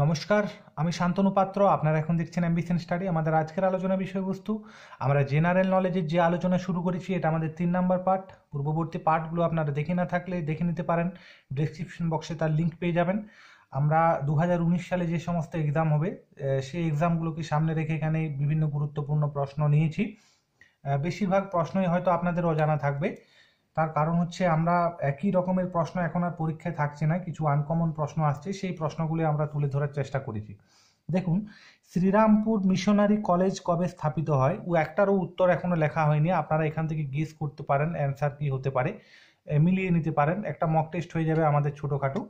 নমস্কার আমি শান্তনু পাত্র আপনারা এখন দেখছেন অ্যাম্বিশন স্টাডি আমাদের আজকের আলোচনা বিষয়বস্তু আমরা জেনারেল নলেজের যে আলোচনা শুরু করেছি এটা আমাদের তিন নাম্বার পার্ট পূর্ববর্তী পার্টগুলো আপনারা দেখে না থাকলে দেখে নিতে পারেন ডিসক্রিপশন বক্সে তার লিঙ্ক পেয়ে যাবেন আমরা দু সালে যে সমস্ত এক্সাম হবে সেই এক্সামগুলোকে সামনে রেখে এখানে বিভিন্ন গুরুত্বপূর্ণ প্রশ্ন নিয়েছি বেশিরভাগ প্রশ্নই হয়তো আপনাদের অজানা থাকবে তার কারণ হচ্ছে আমরা একই রকমের প্রশ্ন এখন আর পরীক্ষায় থাকছে না কিছু আনকমন প্রশ্ন আসছে সেই প্রশ্নগুলি আমরা তুলে ধরার চেষ্টা করেছি দেখুন শ্রীরামপুর মিশনারি কলেজ কবে স্থাপিত হয় ও একটারও উত্তর এখনও লেখা হয়নি আপনারা এখান থেকে গেস করতে পারেন অ্যান্সার কী হতে পারে মিলিয়ে নিতে পারেন একটা মক টেস্ট হয়ে যাবে আমাদের ছোটোখাটো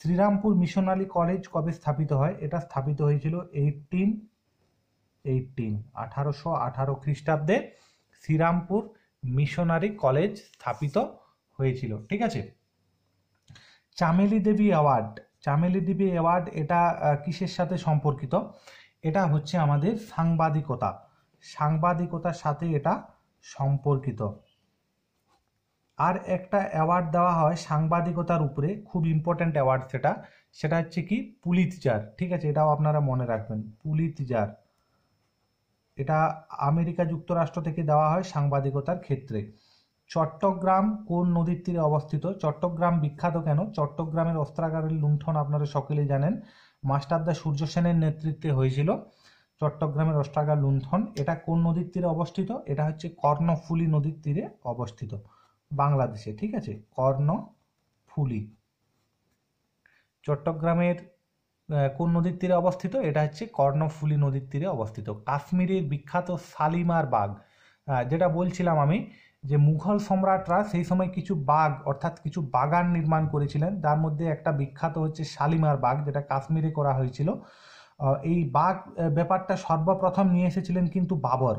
শ্রীরামপুর মিশনারি কলেজ কবে স্থাপিত হয় এটা স্থাপিত হয়েছিল এইটিন এইটিন আঠারোশো আঠারো খ্রিস্টাব্দে শ্রীরামপুর মিশনারি কলেজ স্থাপিত হয়েছিল ঠিক আছে চামেলি দেবী অ্যাওয়ার্ড চামেলি দেবী অ্যাওয়ার্ড এটা কিসের সাথে সম্পর্কিত এটা হচ্ছে আমাদের সাংবাদিকতা সাংবাদিকতার সাথে এটা সম্পর্কিত আর একটা অ্যাওয়ার্ড দেওয়া হয় সাংবাদিকতার উপরে খুব ইম্পর্ট্যান্ট অ্যাওয়ার্ড সেটা সেটা হচ্ছে কি পুলিতজার ঠিক আছে এটাও আপনারা মনে রাখবেন পুলিতজার এটা আমেরিকা যুক্তরাষ্ট্র থেকে দেওয়া হয় সাংবাদিকতার ক্ষেত্রে চট্টগ্রাম কোন নদীর তীরে অবস্থিত চট্টগ্রাম বিখ্যাত কেন চট্টগ্রামের অস্ত্রাগারের লুণ্ঠন আপনারা সকলে জানেন মাস্টারদা সূর্য সেনের নেতৃত্বে হয়েছিল চট্টগ্রামের অস্ত্রাগার লুণ্ঠন এটা কোন নদীর তীরে অবস্থিত এটা হচ্ছে কর্ণফুলি নদীর তীরে অবস্থিত বাংলাদেশে ঠিক আছে কর্ণফুলি চট্টগ্রামের কোন নদীর তীরে অবস্থিত এটা হচ্ছে কর্ণফুলী নদীর তীরে অবস্থিত কাশ্মীরের বিখ্যাত শালিমার বাঘ যেটা বলছিলাম আমি যে মুঘল সম্রাটরা সেই সময় কিছু বাঘ অর্থাৎ কিছু বাগান নির্মাণ করেছিলেন যার মধ্যে একটা বিখ্যাত হচ্ছে শালিমার বাঘ যেটা কাশ্মীরে করা হয়েছিল এই বাঘ ব্যাপারটা সর্বপ্রথম নিয়ে এসেছিলেন কিন্তু বাবর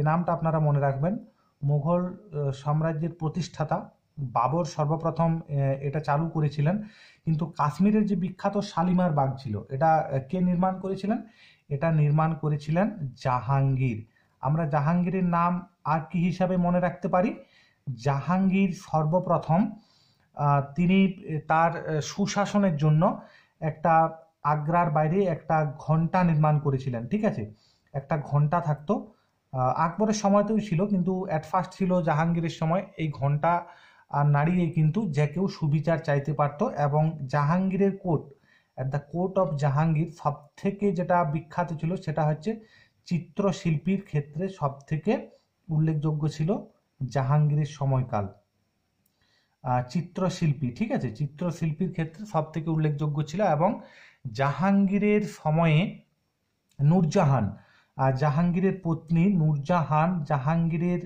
এ নামটা আপনারা মনে রাখবেন মুঘল সাম্রাজ্যের প্রতিষ্ঠাতা বাবর সর্বপ্রথম এটা চালু করেছিলেন কিন্তু কাশ্মীরের যে বিখ্যাত শালিমার বাগ ছিল এটা কে নির্মাণ করেছিলেন এটা নির্মাণ করেছিলেন জাহাঙ্গীর আমরা জাহাঙ্গীরের নাম আর কি হিসাবে মনে রাখতে পারি জাহাঙ্গীর সর্বপ্রথম তিনি তার সুশাসনের জন্য একটা আগ্রার বাইরে একটা ঘন্টা নির্মাণ করেছিলেন ঠিক আছে একটা ঘন্টা থাকতো আকবরের সময়তেও ছিল কিন্তু অ্যাট ফার্স্ট ছিল জাহাঙ্গীরের সময় এই ঘন্টা আর নাড়িয়ে কিন্তু যে কেউ সুবিচার চাইতে পারত এবং জাহাঙ্গীরের court at the court of Jahangir সব থেকে যেটা বিখ্যাত ছিল সেটা হচ্ছে চিত্রশিল্পীর ক্ষেত্রে সবথেকে উল্লেখযোগ্য ছিল জাহাঙ্গীরের সময়কাল চিত্রশিল্পী ঠিক আছে চিত্রশিল্পীর ক্ষেত্রে সব থেকে উল্লেখযোগ্য ছিল এবং জাহাঙ্গীরের সময়ে নূরজাহান জাহাঙ্গীরের পত্নী নূরজাহান জাহাঙ্গীরের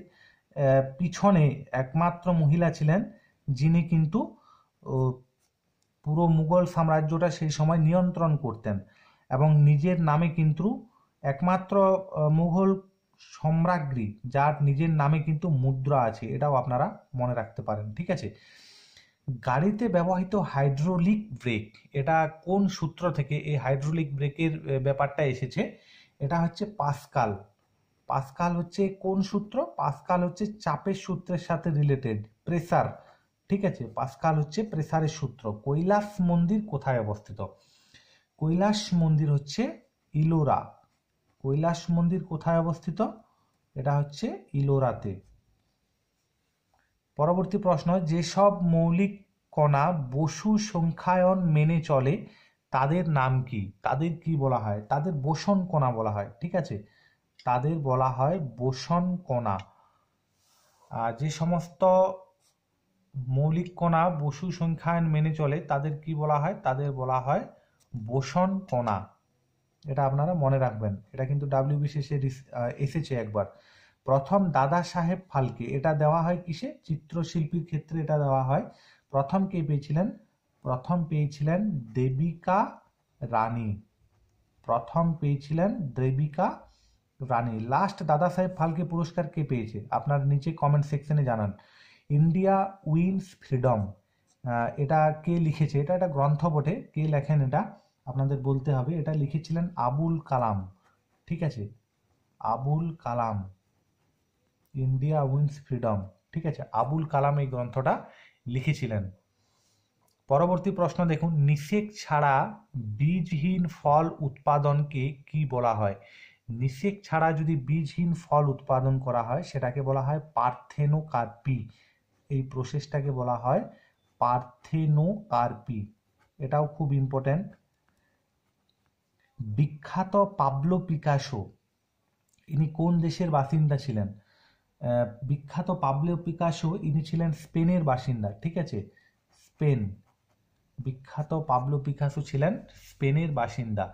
পিছনে একমাত্র মহিলা ছিলেন যিনি কিন্তু পুরো মুঘল সাম্রাজ্যটা সেই সময় নিয়ন্ত্রণ করতেন এবং নিজের নামে কিন্তু একমাত্র মুঘল সম্রাজ্ঞী যার নিজের নামে কিন্তু মুদ্রা আছে এটাও আপনারা মনে রাখতে পারেন ঠিক আছে গাড়িতে ব্যবহৃত হাইড্রোলিক ব্রেক এটা কোন সূত্র থেকে এই হাইড্রোলিক ব্রেকের ব্যাপারটা এসেছে এটা হচ্ছে পাসকাল পাসকাল হচ্ছে কোন সূত্র পাসকাল হচ্ছে চাপের সূত্রের সাথে রিলেটেড প্রেসার ঠিক আছে পাসকাল হচ্ছে প্রেসারের সূত্র কৈলাস মন্দির কোথায় অবস্থিত কৈলাস মন্দির হচ্ছে ইলোরা কৈলাস মন্দির কোথায় অবস্থিত এটা হচ্ছে ইলোরাতে পরবর্তী প্রশ্ন যেসব মৌলিক কণা বসু সংখ্যায়ন মেনে চলে তাদের নাম কি তাদের কি বলা হয় তাদের বোসন কণা বলা হয় ঠিক আছে তাদের বলা হয় বোসন কণা যে সমস্ত মৌলিক কণা বসু সংখ্যায়ন মেনে চলে তাদের কি বলা হয় তাদের বলা হয় বোসন কণা এটা আপনারা মনে রাখবেন এটা কিন্তু ডাব্লিউবিসিএসে এসেছে একবার প্রথম দাদা সাহেব ফালকে এটা দেওয়া হয় কিসে চিত্রশিল্পীর ক্ষেত্রে এটা দেওয়া হয় প্রথম কে পেয়েছিলেন প্রথম পেয়েছিলেন দেবিকা রানী প্রথম পেয়েছিলেন দেবিকা রানী লাস্ট দাদা সাহেব ফালকে পুরস্কার কে পেয়েছে আপনার নিচে কমেন্ট সেকশনে জানান ইন্ডিয়া উইন্স ফ্রিডম এটা কে লিখেছে এটা একটা গ্রন্থ বটে কে লেখেন এটা আপনাদের বলতে হবে এটা লিখেছিলেন আবুল কালাম ঠিক আছে Abul Kalam India wins freedom ঠিক আছে আবুল কালাম এই গ্রন্থটা লিখেছিলেন পরবর্তী প্রশ্ন দেখুন নিষেক ছাড়া বীজহীন ফল উৎপাদনকে কি বলা হয় নিষেক ছাড়া যদি বীজহীন ফল উৎপাদন করা হয় সেটাকে বলা হয় পার্থেনোকার্পি এই প্রসেসটাকে বলা হয় পার্থেনোকার্পি এটাও খুব ইম্পর্ট্যান্ট বিখ্যাত পাবলো পিকাসো ইনি কোন দেশের বাসিন্দা ছিলেন বিখ্যাত পাবলো পিকাসো ইনি ছিলেন স্পেনের বাসিন্দা ঠিক আছে স্পেন বিখ্যাত পাবলো পিকাসো ছিলেন স্পেনের বাসিন্দা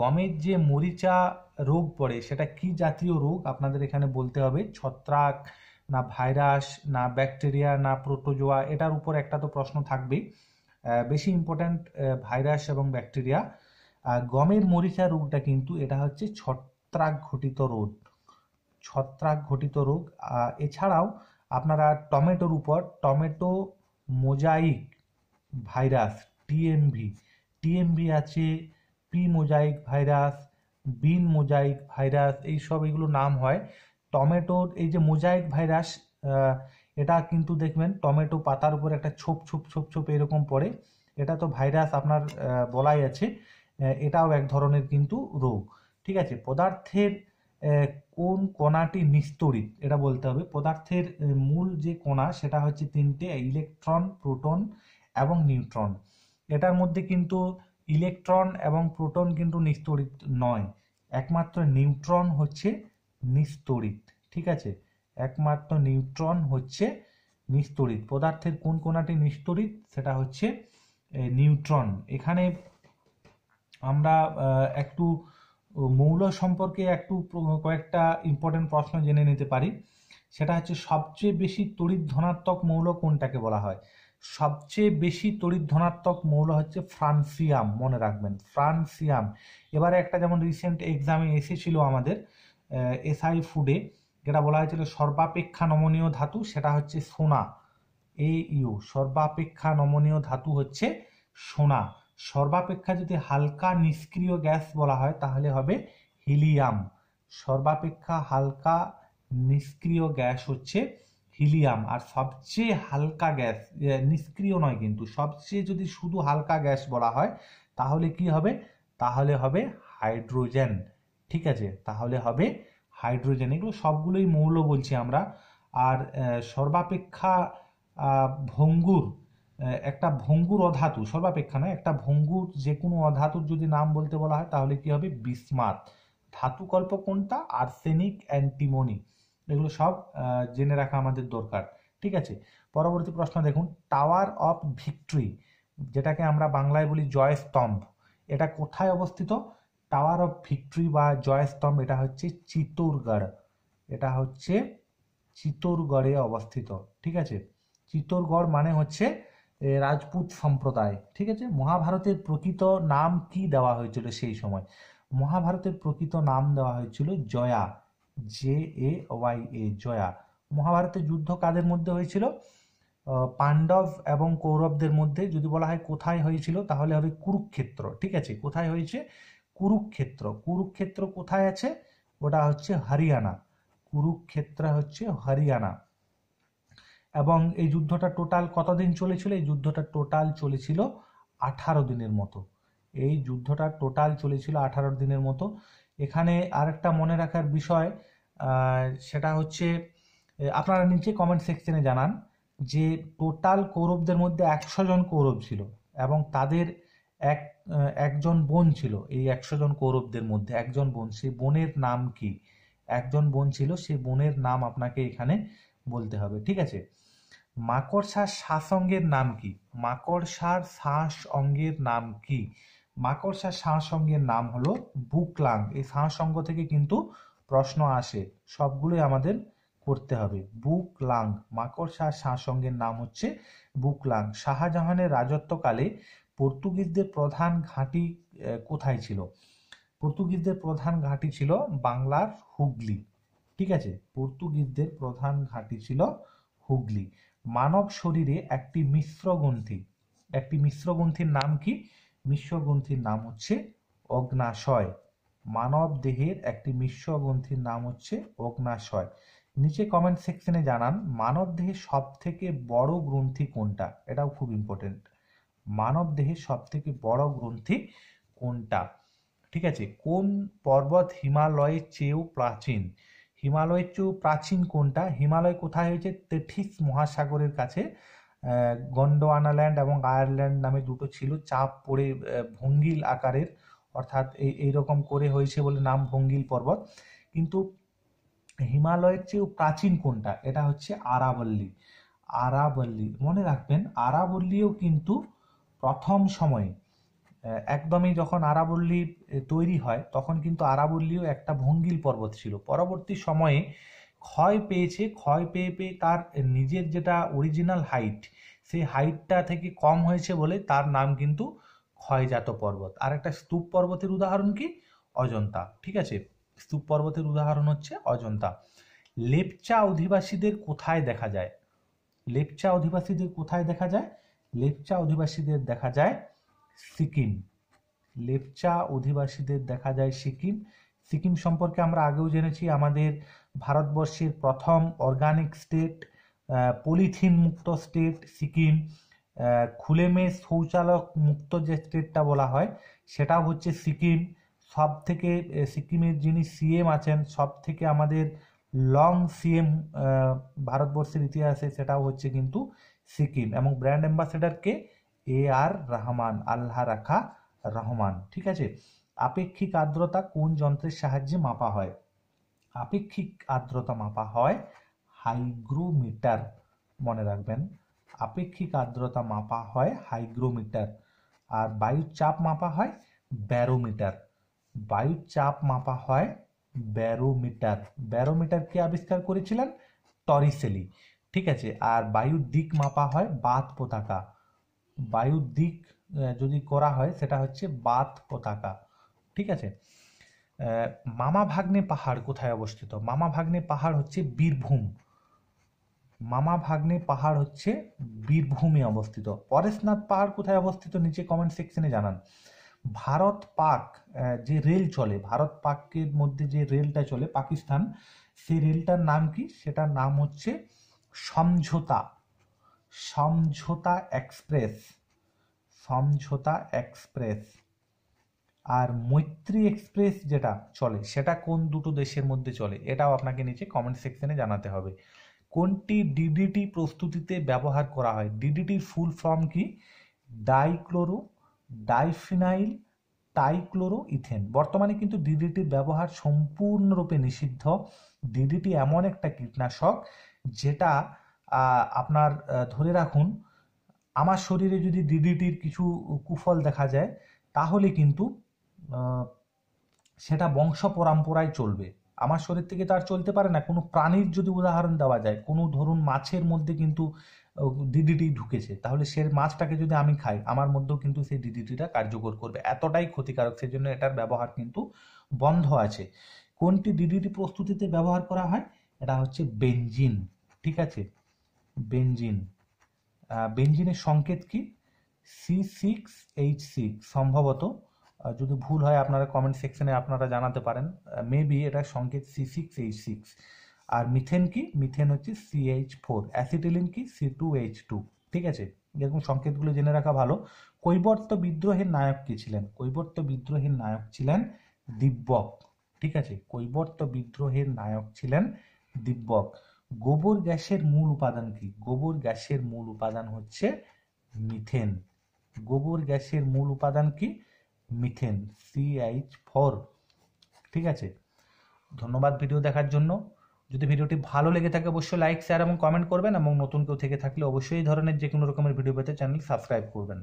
গমের যে মরিচা রোগ পড়ে সেটা কি জাতীয় রোগ আপনাদের এখানে বলতে হবে ছত্রাক না ভাইরাস না ব্যাকটেরিয়া না প্রোটোজোয়া এটার উপর একটা তো প্রশ্ন থাকবেই বেশি ইম্পর্ট্যান্ট ভাইরাস এবং ব্যাকটেরিয়া গমের মরিচা রোগটা কিন্তু এটা হচ্ছে ছত্রাক ঘটিত রোগ ছত্রাক ঘটিত রোগ এছাড়াও আপনারা টমেটোর উপর tomato mosaic virus TMV TMV আছে P mosaic virus bean mosaic virus এই সব এগুলো নাম হয় টমেটোর এই যে মোজাইক ভাইরাস এটা কিন্তু দেখবেন টমেটো পাতার উপর একটা ছোপ ছোপ ছোপ ছোপ এরকম পড়ে এটা তো ভাইরাস আপনার বলাই আছে এটাও এক ধরনের কিন্তু রোগ ঠিক আছে পদার্থের কোন কণাটি নিস্তরিত এটা বলতে হবে পদার্থের মূল যে কণা সেটা হচ্ছে তিনটে ইলেকট্রন প্রোটন এবং নিউট্রন এটার মধ্যে কিন্তু ইলেকট্রন এবং প্রোটন কিন্তু নিস্তড়িত নয় একমাত্র নিউট্রন হচ্ছে নিস্তড়িত ঠিক আছে একমাত্র নিউট্রন হচ্ছে নিস্তড়িত পদার্থের কোন কোনাটি নিস্তড়িত সেটা হচ্ছে নিউট্রন এখানে আমরা একটু মৌল সম্পর্কে একটু কয়েকটা ইম্পর্টেন্ট প্রশ্ন জেনে নিতে পারি সেটা হচ্ছে সবচেয়ে বেশি তড়িৎ ধনাত্মক মৌল কোনটাকে বলা হয় সবচেয়ে বেশি তড়িৎ ধনাত্মক মৌল হচ্ছে ফ্রান্সিয়াম মনে রাখবেন ফ্রান্সিয়াম এবারে একটা যেমন রিসেন্ট এক্সামে এসেছিল আমাদের এসআই ফুডে যেটা বলা হয়েছিল সর্বাপেক্ষা নমনীয় ধাতু সেটা হচ্ছে সোনা এ ইউ সর্বাপেক্ষা নমনীয় ধাতু হচ্ছে সোনা সর্বাপেক্ষা যদি হালকা নিষ্ক্রিয় গ্যাস বলা হয় তাহলে হবে হিলিয়াম সর্বাপেক্ষা হালকা নিষ্ক্রিয় গ্যাস হচ্ছে হিলিয়াম আর সবচেয়ে হালকা গ্যাস নিষ্ক্রিয় নয় কিন্তু সবচেয়ে যদি শুধু হালকা গ্যাস বলা হয় তাহলে কি হবে তাহলে হবে হাইড্রোজেন ঠিক আছে তাহলে হবে হাইড্রোজেন এগুলো সবগুলোই মৌল বলছি আমরা আর সর্বাপেক্ষা ভঙ্গুর একটা ভঙ্গুর অধাতু সর্বাপেক্ষা নয় একটা ভঙ্গুর যে কোনো অধাতুর যদি নাম বলতে বলা হয় তাহলে কি হবে বিসমাত ধাতুকল্প কোনটা আর্সেনিক অ্যান্টিমনি এগুলো সব জেনে রাখা আমাদের দরকার ঠিক আছে পরবর্তী প্রশ্ন দেখুন টাওয়ার অফ ভিক্টরি যেটাকে আমরা বাংলায় বলি জয়স্তম্ভ এটা কোথায় অবস্থিত টাওয়ার অফ ভিক্টরি বা জয়স্তম্ভ এটা হচ্ছে চিতোরগড় এটা হচ্ছে চিতোরগড়ে অবস্থিত ঠিক আছে চিতোরগড় মানে হচ্ছে রাজপুত সম্প্রদায় ঠিক আছে মহাভারতের প্রকৃত নাম কি দেওয়া হয়েছিল সেই সময় মহাভারতের প্রকৃত নাম দেওয়া হয়েছিল Jaya J A Y A Jaya মহাভারতের যুদ্ধ কাদের মধ্যে হয়েছিল পাণ্ডব এবং কৌরবদের মধ্যে যদি বলা হয় কোথায় হয়েছিল তাহলে হবে কুরুক্ষেত্র ঠিক আছে কোথায় হয়েছে কুরুক্ষেত্র কুরুক্ষেত্র কোথায় আছে ওটা হচ্ছে হরিয়ানা কুরুক্ষেত্র হচ্ছে হরিয়ানা এবং এই যুদ্ধটা টোটাল কতদিন চলেছিল এই যুদ্ধটা টোটাল চলেছিল আঠারো দিনের মতো এই যুদ্ধটা টোটাল চলেছিল আঠারো দিনের মতো এখানে আরেকটা মনে রাখার বিষয় সেটা হচ্ছে আপনারা নিচে কমেন্ট সেকশনে জানান যে টোটাল কৌরবদের মধ্যে একশো জন কৌরব ছিল এবং তাদের এক একজন বোন ছিল এই একশো জন কৌরবদের মধ্যে একজন বোন সেই বোনের নাম কি একজন বোন ছিল সেই বোনের নাম আপনাকে এখানে বলতে হবে ঠিক আছে মাকড়সার শ্বাস অঙ্গের নাম কি মাকড়সার শাস অঙ্গের নাম কি মাকড়সার সাসঙ্গের নাম হলো বুকলাং এই সাহসঙ্গ থেকে কিন্তু প্রশ্ন আসে সবগুলোই আমাদের করতে হবে বুকলাং মাকড়সার সাসঙ্গের নাম হচ্ছে বুকলাং শাহজাহানের রাজত্বকালে পর্তুগিজদের প্রধান ঘাঁটি কোথায় ছিল পর্তুগিজদের প্রধান ঘাঁটি ছিল বাংলার হুগলি ঠিক আছে পর্তুগিজদের প্রধান ঘাঁটি ছিল হুগলি মানব শরীরে একটি মিশ্রগ্রন্থি একটি মিশ্রগ্রন্থির নাম কি মিশ্র গ্রন্থির নাম হচ্ছে অগ্নাশয় মানব দেহের একটি মিশ্র গ্রন্থির নাম হচ্ছে অগ্নাশয় নিচে কমেন্ট সেকশনে জানান মানব দেহের সব থেকে বড় গ্রন্থি কোনটা এটাও খুব ইম্পর্টেন্ট মানব দেহের সব থেকে বড় গ্রন্থি কোনটা ঠিক আছে কোন পর্বত হিমালয়ের চেয়েও প্রাচীন হিমালয়ের চেয়েও প্রাচীন কোনটা হিমালয় কোথায় হয়েছে তেঠিস মহাসাগরের কাছে গন্ডোয়ানাল্যান্ড এবং আয়ারল্যান্ড নামে দুটো ছিল চাপ পড়ে ভঙ্গিল আকারের অর্থাৎ এই এইরকম করে হয়েছে বলে নাম ভঙ্গিল পর্বত কিন্তু হিমালয়ের চেয়েও প্রাচীন কোনটা এটা হচ্ছে আরাবল্লী আরাবল্লী মনে রাখবেন আরাবল্লীও কিন্তু প্রথম সময়ে একদমই যখন আরাবল্লী তৈরি হয় তখন কিন্তু আরাবল্লীও একটা ভঙ্গিল পর্বত ছিল পরবর্তী সময়ে ক্ষয় পেয়েছে ক্ষয় পেয়ে পেয়ে তার নিজের যেটা অরিজিনাল হাইট সেই হাইটটা থেকে কম হয়েছে বলে তার নাম কিন্তু ক্ষয়জাত পর্বত আর একটা স্তূপ পর্বতের উদাহরণ কি অজন্তা ঠিক আছে স্তূপ পর্বতের উদাহরণ হচ্ছে অজন্তা লেপচা অধিবাসীদের কোথায় দেখা যায় লেপচা অধিবাসীদের কোথায় দেখা যায় লেপচা অধিবাসীদের দেখা যায় সিকিম লেপচা অধিবাসীদের দেখা যায় সিকিম সিকিম সম্পর্কে আমরা আগেও জেনেছি আমাদের ভারতবর্ষের প্রথম অর্গানিক স্টেট পলিথিন মুক্ত স্টেট সিকিম খুলেমে শৌচালক মুক্ত যে স্টেটটা বলা হয় সেটা হচ্ছে সিকিম সব থেকে সিকিমের যিনি সিএম আছেন সব থেকে আমাদের লং সিএম ভারতবর্ষের ইতিহাসে সেটাও হচ্ছে কিন্তু সিকিম এবং ব্র্যান্ড অ্যাম্বাসেডার কে এ আর রহমান আল্লাহ রাখা রহমান ঠিক আছে আপেক্ষিক আর্দ্রতা কোন যন্ত্রের সাহায্যে মাপা হয় আপেক্ষিক আর্দ্রতা মাপা হয় হাইগ্রোমিটার মনে রাখবেন আপেক্ষিক আর্দ্রতা মাপা হয় হাইগ্রোমিটার আর বায়ুর চাপ মাপা হয় ব্যারোমিটার বায়ুর চাপ মাপা হয় ব্যারোমিটার ব্যারোমিটারকে আবিষ্কার করেছিলেন টরিসেলি ঠিক আছে আর বায়ুর দিক মাপা হয় বাত পতাকা বায়ুর দিক যদি করা হয় সেটা হচ্ছে বাত পতাকা ঠিক আছে মামা ভাগ্নে পাহাড় কোথায় অবস্থিত মামা ভাগ্নে পাহাড় হচ্ছে বীরভূম মামা ভাগ্নে পাহাড় হচ্ছে বীরভূমে অবস্থিত পরেশনাথ পাহাড় কোথায় অবস্থিত নিচে কমেন্ট সেকশনে জানান ভারত পাক যে রেল চলে ভারত পাকের মধ্যে যে রেলটা চলে পাকিস্তান সেই রেলটার নাম কি সেটার নাম হচ্ছে সমঝোতা সমঝোতা এক্সপ্রেস সমঝোতা এক্সপ্রেস আর মৈত্রী এক্সপ্রেস যেটা চলে সেটা কোন দুটো দেশের মধ্যে চলে এটাও আপনাকে নিচে কমেন্ট সেকশনে জানাতে হবে কোনটি ডিডিটি প্রস্তুতিতে ব্যবহার করা হয় ডিডিটির ফুল ফর্ম কি ডাইক্লোরো ডাইফিনাইল টাইক্লোরো ইথেন বর্তমানে কিন্তু ডিডিটির ব্যবহার সম্পূর্ণরূপে নিষিদ্ধ ডিডিটি এমন একটা কীটনাশক যেটা আপনার ধরে রাখুন আমার শরীরে যদি ডিডিটির কিছু কুফল দেখা যায় তাহলে কিন্তু সেটা বংশ পরম্পরায় চলবে আমার শরীর থেকে তার চলতে পারে না কোনো প্রাণীর যদি উদাহরণ দেওয়া যায় কোনো ধরুন মাছের মধ্যে কিন্তু ডিডিটি ঢুকেছে তাহলে সে মাছটাকে যদি আমি খাই আমার মধ্যেও কিন্তু সেই ডিডিটিটা কার্যকর করবে এতটাই ক্ষতিকারক সেই জন্য এটার ব্যবহার কিন্তু বন্ধ আছে কোনটি ডিডিটি প্রস্তুতিতে ব্যবহার করা হয় এটা হচ্ছে বেঞ্জিন ঠিক আছে বেঞ্জিন বেঞ্জিনের সংকেত কি সি সিক্স এইচ সিক্স সম্ভবত যদি ভুল হয় আপনারা কমেন্ট সেকশনে আপনারা জানাতে পারেন মেবি এটা সংকেত সি সিক্স এইচ সিক্স আর মিথেন কি মিথেন হচ্ছে সি এইচ ফোর অ্যাসিটিলিন কি সি টু এইচ টু ঠিক আছে এরকম সংকেতগুলো জেনে রাখা ভালো কৈবর্ত বিদ্রোহের নায়ক কে ছিলেন কৈবর্ত বিদ্রোহের নায়ক ছিলেন দিব্যক ঠিক আছে কৈবর্ত বিদ্রোহের নায়ক ছিলেন দিব্যক গোবর গ্যাসের মূল উপাদান কি গোবর গ্যাসের মূল উপাদান হচ্ছে মিথেন গোবর গ্যাসের মূল উপাদান কি মিথেন সিআইচ ফোর ঠিক আছে ধন্যবাদ ভিডিও দেখার জন্য যদি ভিডিওটি ভালো লেগে থাকে অবশ্যই লাইক শেয়ার এবং কমেন্ট করবেন এবং নতুন কেউ থেকে থাকলে অবশ্যই এই ধরনের যে কোনো রকমের ভিডিও পেতে চ্যানেল সাবস্ক্রাইব করবেন